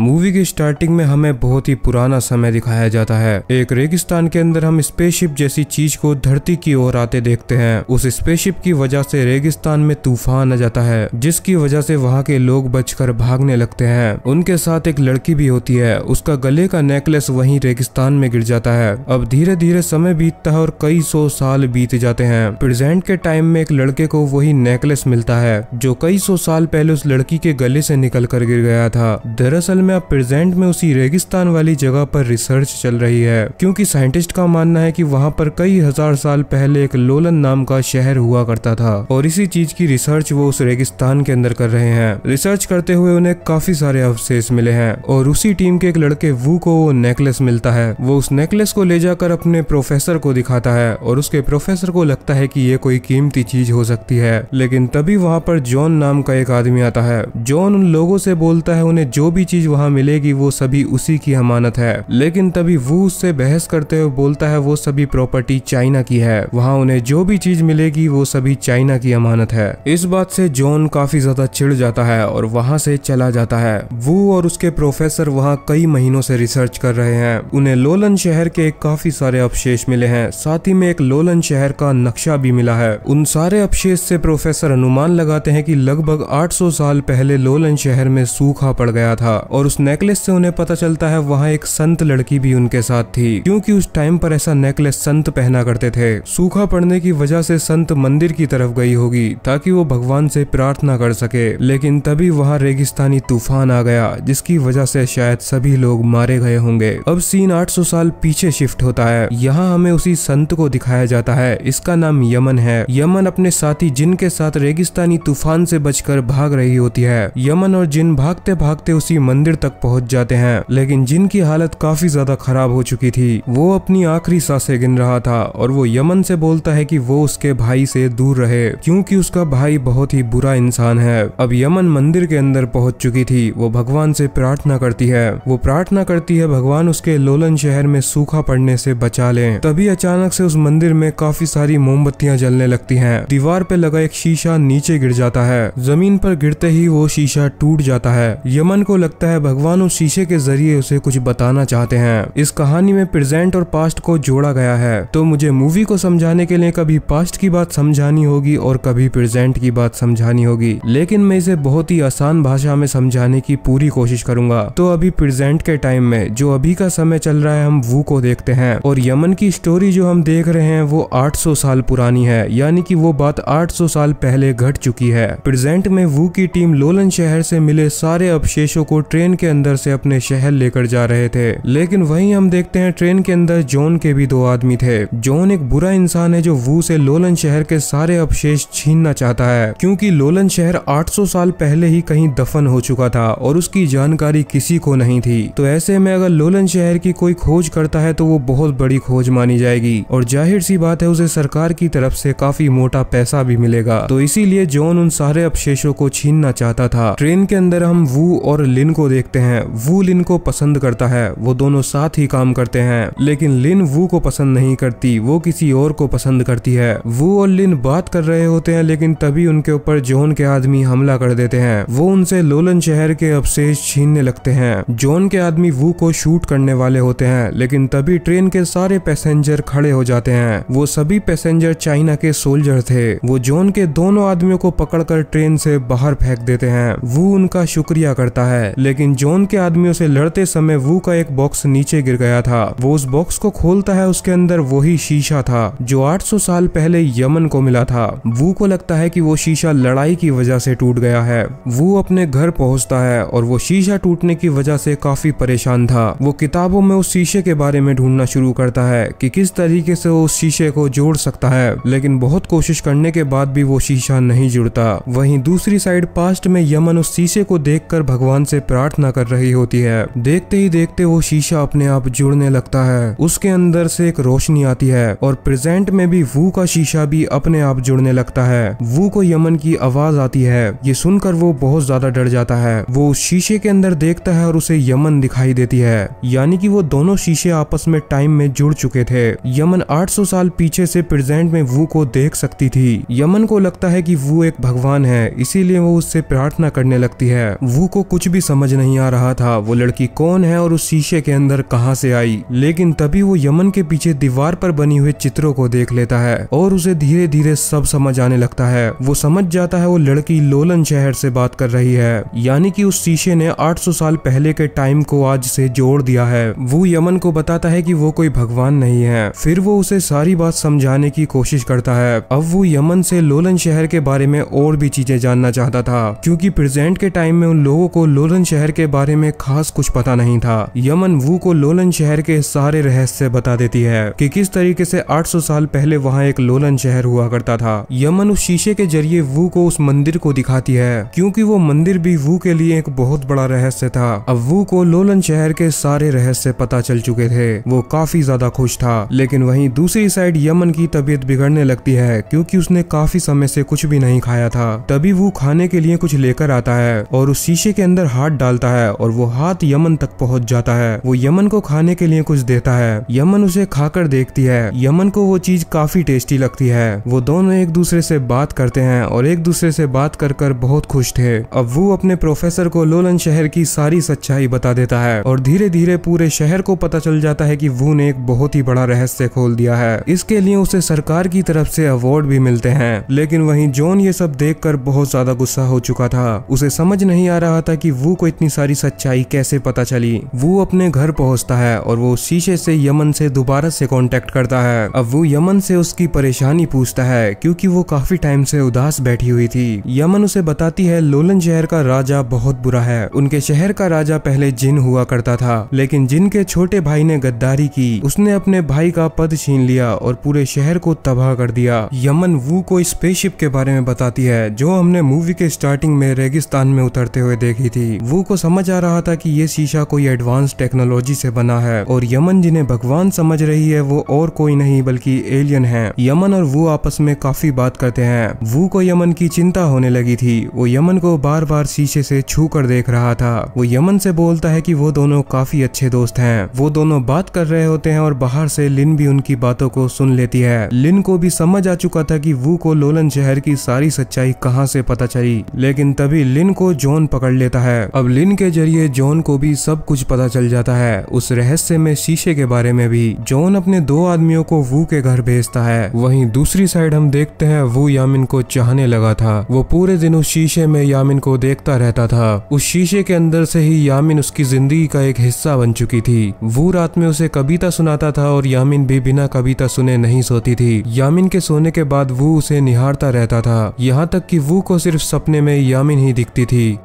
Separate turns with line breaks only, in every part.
movie की starting में हमें बहुत ही पुराना समय दिखाया जाता है एक रेगिस्तान के अंदर हम स्पेसशिप जैसी चीज को धरती की ओर आते देखते हैं उस स्पेसशिप की वजह से रेगिस्तान में तूफान आ जाता है जिसकी वजह से वहाँ के लोग बचकर भागने लगते हैं उनके साथ एक लड़की भी होती है उसका गले का नेकलेस वही रेगिस्तान में गिर जाता है अब धीरे धीरे समय बीतता है और कई सौ साल बीत जाते हैं प्रेजेंट के टाइम में एक लड़के को वही नेकलेस मिलता है जो कई सौ साल पहले उस लड़की के गले से निकल कर गिर गया था दरअसल में अब प्रेजेंट में उसी रेगिस्तान वाली जगह पर रिसर्च चल रही है क्योंकि साइंटिस्ट का मानना है कि वहाँ पर कई हजार साल पहले एक लोलन नाम का शहर हुआ करता था और इसी चीज की रिसर्च वो उस रेगिस्तान के अंदर कर रहे हैं रिसर्च करते हुए उन्हें काफी सारे अवशेष मिले हैं और उसी टीम के एक लड़के वू को वो नेकलेस मिलता है वो उस नेकलेस को ले जाकर अपने प्रोफेसर को दिखाता है और उसके प्रोफेसर को लगता है की ये कोई कीमती चीज हो सकती है लेकिन तभी वहाँ पर जॉन नाम का एक आदमी आता है जॉन उन लोगों से बोलता है उन्हें जो भी चीज वहाँ मिलेगी वो सभी उसी की अमानत है लेकिन तभी वो उससे बहस करते हुए बोलता है वो सभी प्रॉपर्टी चाइना की है वहाँ उन्हें जो भी चीज मिलेगी वो सभी चाइना की अमानत है इस बात से जॉन काफी ज्यादा चिड़ जाता है और वहाँ से चला जाता है वो और उसके प्रोफेसर वहाँ कई महीनों से रिसर्च कर रहे हैं उन्हें लोलन शहर के काफी सारे अवशेष मिले हैं साथ ही में एक लोलन शहर का नक्शा भी मिला है उन सारे अवशेष से प्रोफेसर अनुमान लगाते हैं कि लगभग 800 साल पहले लोलन शहर में सूखा पड़ गया था और उस नेकलेस से उन्हें पता चलता है वहाँ एक संत लड़की भी उनके साथ थी क्योंकि उस टाइम पर ऐसा नेकलेस संत पहना करते थे सूखा पड़ने की वजह से संत मंदिर की तरफ गई होगी ताकि वो भगवान से प्रार्थना कर सके लेकिन तभी वहाँ रेगिस्तानी तूफान आ गया जिसकी वजह से शायद सभी लोग मारे गए होंगे अब सीन 800 साल पीछे शिफ्ट होता है यहाँ हमें उसी संत को दिखाया जाता है इसका नाम यमन है यमन अपने साथी जिन के साथ रेगिस्तानी तूफान से बचकर भाग रही होती है यमन और जिन भागते भागते उसी मंदिर मंदिर तक पहुंच जाते हैं लेकिन जिनकी हालत काफी ज्यादा खराब हो चुकी थी वो अपनी आखिरी सांसें गिन रहा था और वो यमन से बोलता है कि वो उसके भाई से दूर रहे क्योंकि उसका भाई बहुत ही बुरा इंसान है अब यमन मंदिर के अंदर पहुंच चुकी थी वो भगवान से प्रार्थना करती है वो प्रार्थना करती है भगवान उसके लोलन शहर में सूखा पड़ने से बचा ले तभी अचानक से उस मंदिर में काफी सारी मोमबत्तियां जलने लगती है दीवार पे लगा एक शीशा नीचे गिर जाता है जमीन पर गिरते ही वो शीशा टूट जाता है यमन को लगता है है भगवान उस शीशे के जरिए उसे कुछ बताना चाहते हैं इस कहानी में प्रेजेंट और पास्ट को जोड़ा गया है तो मुझे मूवी को समझाने के लिए कभी पास्ट की बात समझानी होगी और कभी प्रेजेंट की बात समझानी होगी लेकिन मैं इसे बहुत ही आसान भाषा में समझाने की पूरी कोशिश करूंगा तो अभी प्रेजेंट के टाइम में जो अभी का समय चल रहा है हम वो को देखते हैं और यमन की स्टोरी जो हम देख रहे हैं वो आठ साल पुरानी है यानी की वो बात आठ साल पहले घट चुकी है प्रेजेंट में वू की टीम लोलन शहर से मिले सारे अवशेषो को ट्रेन ट्रेन के अंदर से अपने शहर लेकर जा रहे थे लेकिन वहीं हम देखते हैं ट्रेन के अंदर जॉन के भी दो आदमी थे जॉन एक बुरा इंसान है जो वू से लोलन शहर के सारे अवशेष छीनना चाहता है क्योंकि लोलन शहर 800 साल पहले ही कहीं दफन हो चुका था और उसकी जानकारी किसी को नहीं थी तो ऐसे में अगर लोलन शहर की कोई खोज करता है तो वो बहुत बड़ी खोज मानी जाएगी और जाहिर सी बात है उसे सरकार की तरफ से काफी मोटा पैसा भी मिलेगा तो इसीलिए जॉन उन सारे अवशेषो को छीनना चाहता था ट्रेन के अंदर हम वू और लिन को देख देखते हैं वो लिन को पसंद करता है वो दोनों साथ ही काम करते हैं लेकिन लिन वू को पसंद नहीं करती वो किसी और को पसंद करती है वो और लिन बात कर रहे होते हैं लेकिन तभी उनके ऊपर जोन के आदमी हमला कर देते हैं वो उनसे लोलन शहर के अवशेष छीनने लगते हैं जोन के आदमी वू को शूट करने वाले होते हैं लेकिन तभी ट्रेन के सारे पैसेंजर खड़े हो जाते हैं वो सभी पैसेंजर चाइना के सोल्जर थे वो जोन के दोनों आदमियों को पकड़कर ट्रेन से बाहर फेंक देते हैं वो उनका शुक्रिया करता है लेकिन लेकिन जॉन के आदमियों से लड़ते समय वू का एक बॉक्स नीचे गिर गया था वो उस बॉक्स को खोलता है उसके अंदर वही शीशा था जो 800 साल पहले यमन को मिला था वू को लगता है कि वो शीशा लड़ाई की वजह से टूट गया है वो अपने घर पहुंचता है और वो शीशा टूटने की वजह से काफी परेशान था वो किताबों में उस शीशे के बारे में ढूंढना शुरू करता है कि किस तरीके से वो उस शीशे को जोड़ सकता है लेकिन बहुत कोशिश करने के बाद भी वो शीशा नहीं जुड़ता वहीं दूसरी साइड पास्ट में यमन उस शीशे को देखकर भगवान से प्रार्थना प्रार्थना कर रही होती है देखते ही देखते वो शीशा अपने आप जुड़ने लगता है उसके अंदर से एक रोशनी आती है और प्रेजेंट में भी वू का शीशा भी अपने आप जुड़ने लगता है वू को यमन की आवाज आती है ये सुनकर वो बहुत ज्यादा डर जाता है वो उस शीशे के अंदर देखता है और उसे यमन दिखाई देती है यानी कि वो दोनों शीशे आपस में टाइम में जुड़ चुके थे यमन 800 साल पीछे से प्रेजेंट में वू को देख सकती थी यमन को लगता है कि वू एक भगवान है इसीलिए वो उससे प्रार्थना करने लगती है वू को कुछ भी समझ नहीं नहीं आ रहा था वो लड़की कौन है और उस शीशे के अंदर कहाँ से आई लेकिन तभी वो यमन के पीछे दीवार पर बनी हुए चित्रों को देख लेता है और उसे धीरे धीरे सब समझ आने लगता है वो समझ जाता है वो लड़की लोलन शहर से बात कर रही है यानी कि उस शीशे ने 800 साल पहले के टाइम को आज से जोड़ दिया है वो यमन को बताता है कि वो कोई भगवान नहीं है फिर वो उसे सारी बात समझाने की कोशिश करता है अब वो यमन से लोलन शहर के बारे में और भी चीजें जानना चाहता था क्योंकि प्रेजेंट के टाइम में उन लोगों को लोलन शहर शहर के बारे में खास कुछ पता नहीं था यमन वू को लोलन शहर के सारे रहस्य बता देती है कि किस तरीके से 800 साल पहले वहाँ एक लोलन शहर हुआ करता था यमन उस शीशे के जरिए वू को उस मंदिर को दिखाती है क्योंकि वो मंदिर भी वू के लिए एक बहुत बड़ा रहस्य था अब वू को लोलन शहर के सारे रहस्य पता चल चुके थे वो काफी ज्यादा खुश था लेकिन वही दूसरी साइड यमन की तबीयत बिगड़ने लगती है क्योंकि उसने काफी समय से कुछ भी नहीं खाया था तभी वो खाने के लिए कुछ लेकर आता है और उस शीशे के अंदर हाथ डाल निकलता है और वो हाथ यमन तक पहुंच जाता है वो यमन को खाने के लिए कुछ देता है यमन उसे खाकर देखती है यमन को वो चीज काफी टेस्टी लगती है वो दोनों एक दूसरे से बात करते हैं और एक दूसरे से बात कर कर बहुत खुश थे अब वो अपने प्रोफेसर को लोलन शहर की सारी सच्चाई बता देता है और धीरे धीरे पूरे शहर को पता चल जाता है की वू ने एक बहुत ही बड़ा रहस्य खोल दिया है इसके लिए उसे सरकार की तरफ से अवार्ड भी मिलते हैं लेकिन वही जोन ये सब देख बहुत ज्यादा गुस्सा हो चुका था उसे समझ नहीं आ रहा था कि वो को इतनी इतनी सारी सच्चाई कैसे पता चली वो अपने घर पहुंचता है और वो शीशे से यमन से दोबारा से कांटेक्ट करता है अब वो यमन से उसकी परेशानी पूछता है क्योंकि वो काफी टाइम से उदास बैठी हुई थी यमन उसे बताती है लोलन शहर का राजा बहुत बुरा है उनके शहर का राजा पहले जिन हुआ करता था लेकिन जिन के छोटे भाई ने गद्दारी की उसने अपने भाई का पद छीन लिया और पूरे शहर को तबाह कर दिया यमन वो को स्पेसशिप के बारे में बताती है जो हमने मूवी के स्टार्टिंग में रेगिस्तान में उतरते हुए देखी थी वो को समझ आ रहा था कि ये शीशा कोई एडवांस टेक्नोलॉजी से बना है और यमन जिन्हें भगवान समझ रही है वो और कोई नहीं बल्कि एलियन है यमन और वो आपस में काफी बात करते हैं वो को यमन की चिंता होने लगी थी वो यमन को बार बार शीशे से छू कर देख रहा था वो यमन से बोलता है कि वो दोनों काफी अच्छे दोस्त हैं वो दोनों बात कर रहे होते हैं और बाहर से लिन भी उनकी बातों को सुन लेती है लिन को भी समझ आ चुका था कि वू को लोलन शहर की सारी सच्चाई कहाँ से पता चली लेकिन तभी लिन को जॉन पकड़ लेता है अब लिन जिनके जरिए जॉन को भी सब कुछ पता चल जाता है उस रहस्य में शीशे के बारे में भी जॉन अपने दो आदमियों को वू के घर भेजता है वहीं दूसरी साइड हम देखते हैं वो यामिन को चाहने लगा था वो पूरे दिन उस शीशे में यामिन को देखता रहता था उस शीशे के अंदर से ही यामिन उसकी जिंदगी का एक हिस्सा बन चुकी थी वो रात में उसे कविता सुनाता था और यामिन भी बिना कविता सुने नहीं सोती थी यामिन के सोने के बाद वो उसे निहारता रहता था यहाँ तक कि वो को सिर्फ सपने में यामिन ही दिखती थी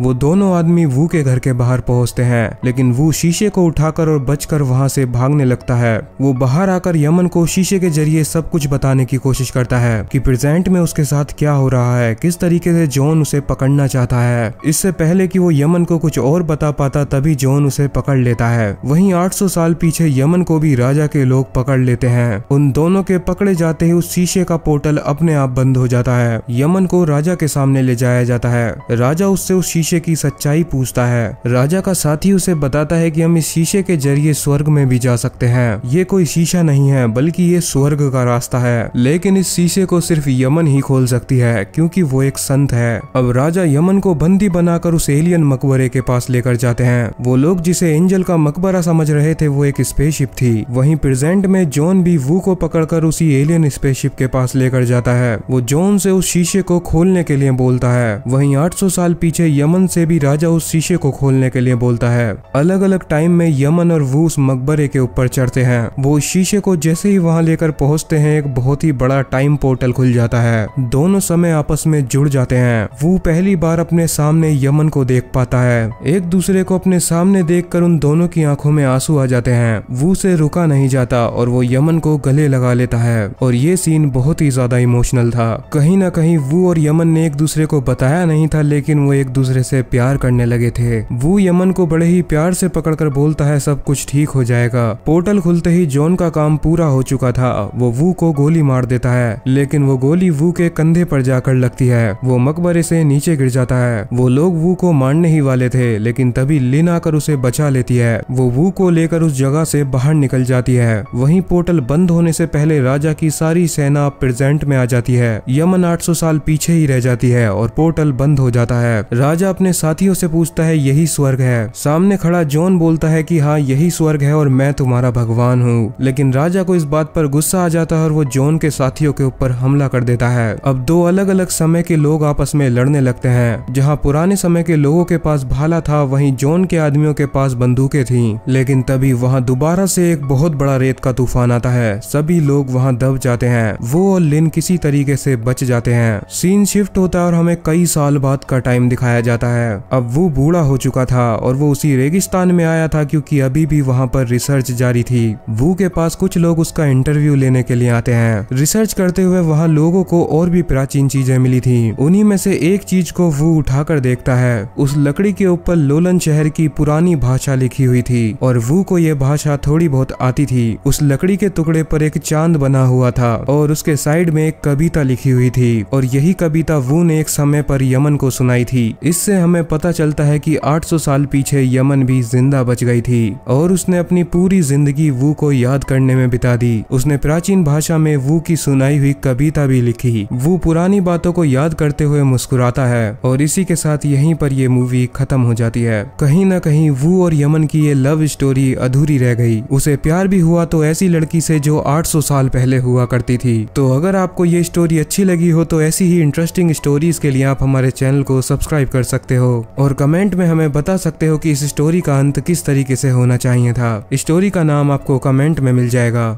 वो दोनों आदमी वू के घर के बाहर पहुंचते हैं लेकिन वू शीशे को उठाकर और बचकर वहां से भागने लगता है वो बाहर आकर यमन को शीशे के जरिए सब कुछ बताने की कोशिश करता है कि प्रेजेंट में उसके साथ क्या हो रहा है किस तरीके से जॉन उसे पकड़ना चाहता है इससे पहले कि वो यमन को कुछ और बता पाता तभी जॉन उसे पकड़ लेता है वही आठ साल पीछे यमन को भी राजा के लोग पकड़ लेते हैं उन दोनों के पकड़े जाते ही उस शीशे का पोर्टल अपने आप बंद हो जाता है यमन को राजा के सामने ले जाया जाता है राजा उससे उस शीशे शीशे की सच्चाई पूछता है राजा का साथी उसे बताता है कि हम इस शीशे के जरिए स्वर्ग में भी जा सकते हैं ये कोई शीशा नहीं है बल्कि ये स्वर्ग का रास्ता है लेकिन इस शीशे को सिर्फ यमन ही खोल सकती है क्योंकि वो एक संत है अब राजा यमन को बंदी बनाकर उस एलियन मकबरे के पास लेकर जाते हैं वो लोग जिसे एंजल का मकबरा समझ रहे थे वो एक स्पेसशिप थी वही प्रेजेंट में जॉन भी वू को पकड़कर उसी एलियन स्पेसशिप के पास लेकर जाता है वो जॉन से उस शीशे को खोलने के लिए बोलता है वहीं 800 साल पीछे यमन यमन से भी राजा उस शीशे को खोलने के लिए बोलता है अलग अलग टाइम में यमन और वो उस मकबरे के ऊपर चढ़ते हैं वो शीशे को जैसे ही वहां लेकर पहुंचते हैं एक बहुत ही बड़ा टाइम पोर्टल खुल जाता है दोनों समय आपस में जुड़ जाते हैं वो पहली बार अपने सामने यमन को देख पाता है एक दूसरे को अपने सामने देख उन दोनों की आंखों में आंसू आ जाते हैं वो से रुका नहीं जाता और वो यमन को गले लगा लेता है और ये सीन बहुत ही ज्यादा इमोशनल था कहीं ना कहीं वो और यमन ने एक दूसरे को बताया नहीं था लेकिन वो एक दूसरे से प्यार करने लगे थे वो यमन को बड़े ही प्यार से पकड़कर बोलता है सब कुछ ठीक हो जाएगा पोर्टल खुलते ही जॉन का काम पूरा हो चुका था वो वू को गोली मार देता है लेकिन वो गोली वू के कंधे पर जाकर लगती है वो मकबरे से नीचे गिर जाता है वो लोग वू को मारने ही वाले थे लेकिन तभी लिन आकर उसे बचा लेती है वो वू को लेकर उस जगह से बाहर निकल जाती है वहीं पोर्टल बंद होने से पहले राजा की सारी सेना प्रेजेंट में आ जाती है यमन 800 साल पीछे ही रह जाती है और पोर्टल बंद हो जाता है राजा अपने साथियों से पूछता है यही स्वर्ग है सामने खड़ा जॉन बोलता है कि हाँ यही स्वर्ग है और मैं तुम्हारा भगवान हूँ लेकिन राजा को इस बात पर गुस्सा आ जाता है और वो जॉन के साथियों के ऊपर हमला कर देता है अब दो अलग अलग समय के लोग आपस में लड़ने लगते हैं जहाँ पुराने समय के लोगों के पास भाला था वहीं जॉन के आदमियों के पास बंदूकें थी लेकिन तभी वहाँ दोबारा से एक बहुत बड़ा रेत का तूफान आता है सभी लोग वहाँ दब जाते हैं वो और लिन किसी तरीके से बच जाते हैं सीन शिफ्ट होता है और हमें कई साल बाद का टाइम दिखाया जाता जाता है अब वो बूढ़ा हो चुका था और वो उसी रेगिस्तान में आया था क्योंकि अभी भी वहाँ पर रिसर्च जारी थी वो के पास कुछ लोग उसका इंटरव्यू लेने के लिए आते हैं रिसर्च करते हुए वहाँ लोगो को और भी प्राचीन चीजें मिली थी उन्हीं में से एक चीज को वो उठाकर देखता है उस लकड़ी के ऊपर लोलन शहर की पुरानी भाषा लिखी हुई थी और वो को यह भाषा थोड़ी बहुत आती थी उस लकड़ी के टुकड़े पर एक चांद बना हुआ था और उसके साइड में एक कविता लिखी हुई थी और यही कविता वो ने एक समय पर यमन को सुनाई थी इस इससे हमें पता चलता है कि 800 साल पीछे यमन भी जिंदा बच गई थी और उसने अपनी पूरी जिंदगी वू को याद करने में बिता दी उसने प्राचीन भाषा में वू की सुनाई हुई कविता भी लिखी वो पुरानी बातों को याद करते हुए मुस्कुराता है और इसी के साथ यहीं पर यह मूवी खत्म हो जाती है कहीं ना कहीं वो और यमन की ये लव स्टोरी अधूरी रह गई उसे प्यार भी हुआ तो ऐसी लड़की से जो 800 साल पहले हुआ करती थी तो अगर आपको ये स्टोरी अच्छी लगी हो तो ऐसी ही इंटरेस्टिंग स्टोरीज के लिए आप हमारे चैनल को सब्सक्राइब कर सकते सकते हो और कमेंट में हमें बता सकते हो कि इस स्टोरी का अंत किस तरीके से होना चाहिए था स्टोरी का नाम आपको कमेंट में मिल जाएगा